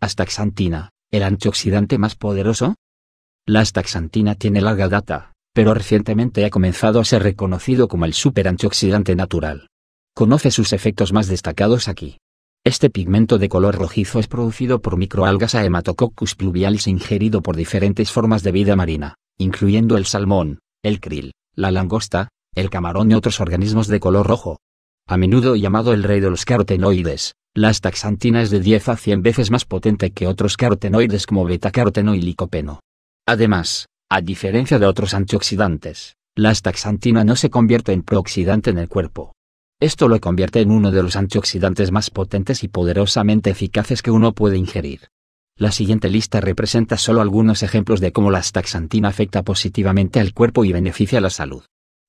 astaxantina, el antioxidante más poderoso? La astaxantina tiene larga data, pero recientemente ha comenzado a ser reconocido como el super antioxidante natural. Conoce sus efectos más destacados aquí. Este pigmento de color rojizo es producido por microalgas a Hematococcus pluvialis ingerido por diferentes formas de vida marina, incluyendo el salmón, el krill, la langosta, el camarón y otros organismos de color rojo. A menudo llamado el rey de los carotenoides, las es de 10 a 100 veces más potente que otros carotenoides como beta-caroteno y licopeno. Además, a diferencia de otros antioxidantes, la taxantina no se convierte en prooxidante en el cuerpo. Esto lo convierte en uno de los antioxidantes más potentes y poderosamente eficaces que uno puede ingerir. La siguiente lista representa solo algunos ejemplos de cómo la taxantina afecta positivamente al cuerpo y beneficia la salud.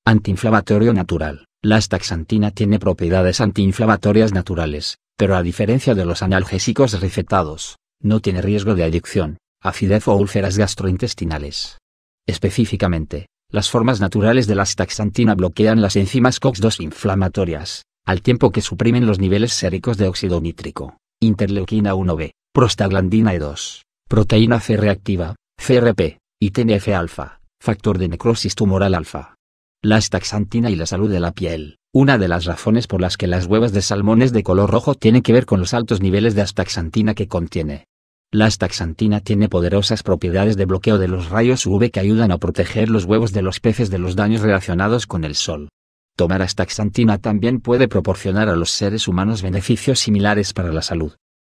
Antiinflamatorio natural. La taxantina tiene propiedades antiinflamatorias naturales, pero a diferencia de los analgésicos recetados, no tiene riesgo de adicción, acidez o úlceras gastrointestinales. Específicamente, las formas naturales de la astaxantina bloquean las enzimas COX-2 inflamatorias, al tiempo que suprimen los niveles séricos de óxido nítrico, interleuquina 1b, prostaglandina E2, proteína C reactiva, CRP, y TNF-alfa, factor de necrosis tumoral alfa. La astaxantina y la salud de la piel. Una de las razones por las que las huevas de salmones de color rojo tienen que ver con los altos niveles de astaxantina que contiene. La astaxantina tiene poderosas propiedades de bloqueo de los rayos UV que ayudan a proteger los huevos de los peces de los daños relacionados con el sol. Tomar astaxantina también puede proporcionar a los seres humanos beneficios similares para la salud.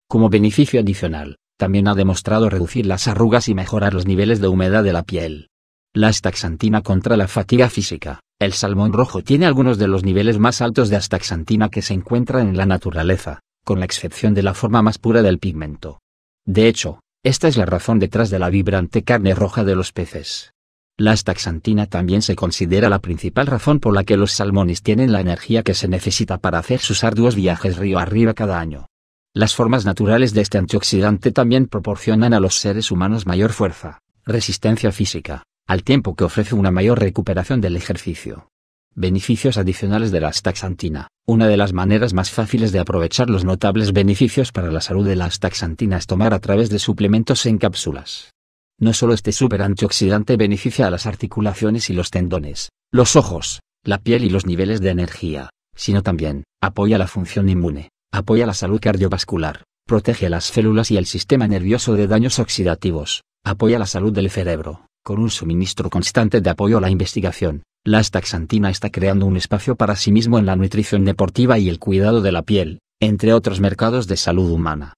Como beneficio adicional, también ha demostrado reducir las arrugas y mejorar los niveles de humedad de la piel. La astaxantina contra la fatiga física. El salmón rojo tiene algunos de los niveles más altos de astaxantina que se encuentran en la naturaleza, con la excepción de la forma más pura del pigmento. De hecho, esta es la razón detrás de la vibrante carne roja de los peces. La astaxantina también se considera la principal razón por la que los salmones tienen la energía que se necesita para hacer sus arduos viajes río arriba cada año. Las formas naturales de este antioxidante también proporcionan a los seres humanos mayor fuerza, resistencia física, al tiempo que ofrece una mayor recuperación del ejercicio. Beneficios adicionales de la astaxantina. Una de las maneras más fáciles de aprovechar los notables beneficios para la salud de la astaxantina es tomar a través de suplementos en cápsulas. No solo este super antioxidante beneficia a las articulaciones y los tendones, los ojos, la piel y los niveles de energía, sino también apoya la función inmune, apoya la salud cardiovascular, protege las células y el sistema nervioso de daños oxidativos, apoya la salud del cerebro, con un suministro constante de apoyo a la investigación, la taxantina está creando un espacio para sí mismo en la nutrición deportiva y el cuidado de la piel, entre otros mercados de salud humana.